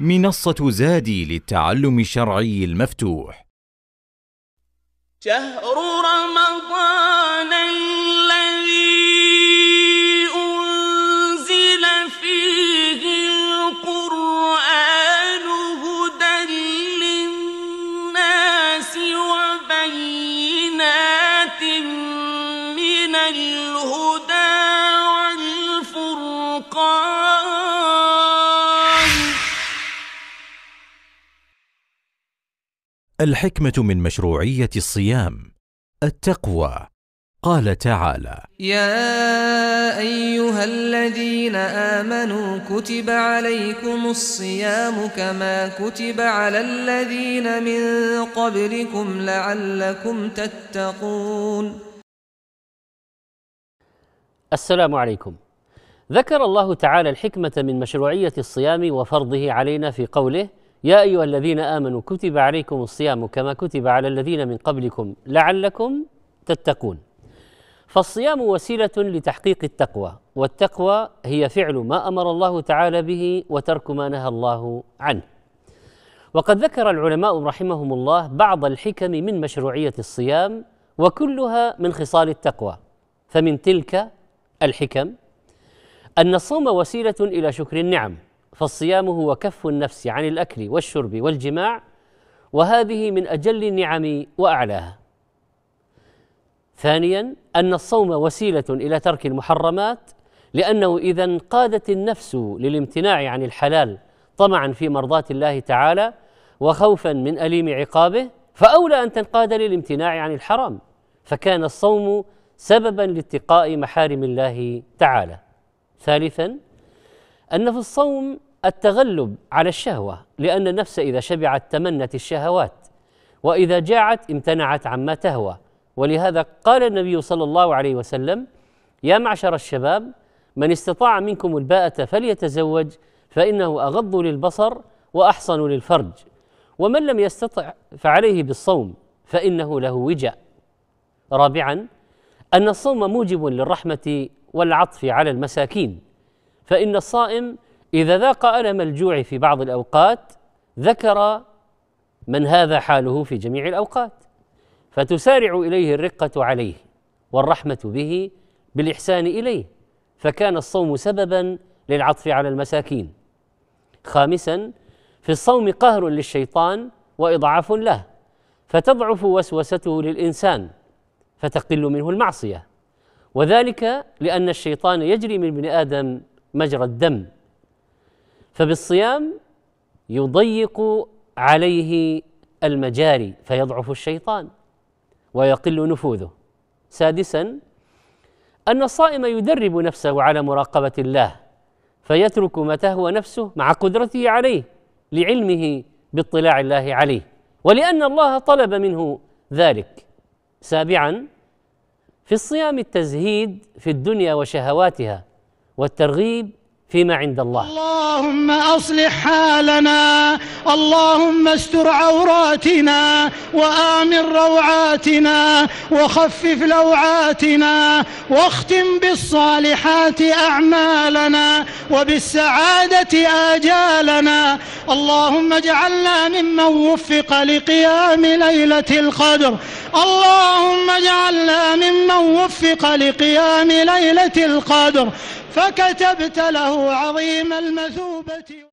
منصة زادي للتعلم الشرعي المفتوح شهر رمضان الذي أنزل فيه القرآن هدى للناس وبينات من الهدى الحكمه من مشروعيه الصيام التقوى قال تعالى يا ايها الذين امنوا كتب عليكم الصيام كما كتب على الذين من قبلكم لعلكم تتقون السلام عليكم ذكر الله تعالى الحكمه من مشروعيه الصيام وفرضه علينا في قوله يا ايها الذين امنوا كتب عليكم الصيام كما كتب على الذين من قبلكم لعلكم تتقون فالصيام وسيله لتحقيق التقوى والتقوى هي فعل ما امر الله تعالى به وترك ما نهى الله عنه وقد ذكر العلماء رحمهم الله بعض الحكم من مشروعيه الصيام وكلها من خصال التقوى فمن تلك الحكم ان الصوم وسيله الى شكر النعم فالصيام هو كف النفس عن الاكل والشرب والجماع وهذه من اجل النعم واعلاها ثانيا ان الصوم وسيله الى ترك المحرمات لانه اذا انقادت النفس للامتناع عن الحلال طمعا في مرضاه الله تعالى وخوفا من اليم عقابه فاولى ان تنقاد للامتناع عن الحرام فكان الصوم سببا لاتقاء محارم الله تعالى ثالثا أن في الصوم التغلب على الشهوة لأن النفس إذا شبعت تمنت الشهوات وإذا جاعت امتنعت عما تهوى ولهذا قال النبي صلى الله عليه وسلم يا معشر الشباب من استطاع منكم الباءة فليتزوج فإنه أغض للبصر وأحصن للفرج ومن لم يستطع فعليه بالصوم فإنه له وجاء رابعا أن الصوم موجب للرحمة والعطف على المساكين فإن الصائم إذا ذاق ألم الجوع في بعض الأوقات ذكر من هذا حاله في جميع الأوقات فتسارع إليه الرقة عليه والرحمة به بالإحسان إليه فكان الصوم سببا للعطف على المساكين خامسا في الصوم قهر للشيطان وإضعاف له فتضعف وسوسته للإنسان فتقل منه المعصية وذلك لأن الشيطان يجري من ابن آدم مجرى الدم فبالصيام يضيق عليه المجاري فيضعف الشيطان ويقل نفوذه سادسا ان الصائم يدرب نفسه على مراقبه الله فيترك ما تهوى نفسه مع قدرته عليه لعلمه باطلاع الله عليه ولان الله طلب منه ذلك سابعا في الصيام التزهيد في الدنيا وشهواتها والترغيب فيما عند الله اللهم أصلح حالنا اللهم استر عوراتنا وآمن روعاتنا وخفف لوعاتنا واختم بالصالحات أعمالنا وبالسعادة آجالنا اللهم اجعلنا ممن وفق لقيام ليلة القدر اللهم اجعلنا ممن وفق لقيام ليلة القدر فكتبت له عظيم المثوبة